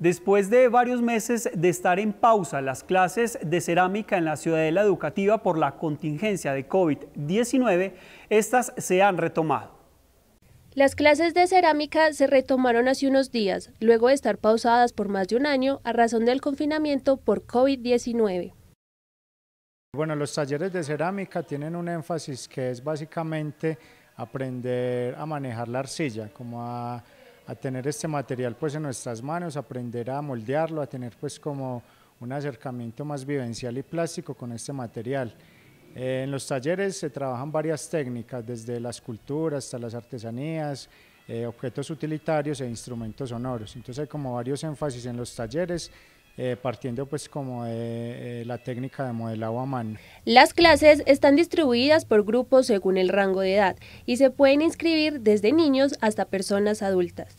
Después de varios meses de estar en pausa las clases de cerámica en la Ciudadela Educativa por la contingencia de COVID-19, estas se han retomado. Las clases de cerámica se retomaron hace unos días, luego de estar pausadas por más de un año a razón del confinamiento por COVID-19. Bueno, los talleres de cerámica tienen un énfasis que es básicamente aprender a manejar la arcilla, como a a tener este material pues en nuestras manos, aprender a moldearlo, a tener pues como un acercamiento más vivencial y plástico con este material. Eh, en los talleres se trabajan varias técnicas, desde la escultura hasta las artesanías, eh, objetos utilitarios e instrumentos sonoros. Entonces hay como varios énfasis en los talleres eh, partiendo pues como de eh, la técnica de modelado a mano. Las clases están distribuidas por grupos según el rango de edad y se pueden inscribir desde niños hasta personas adultas.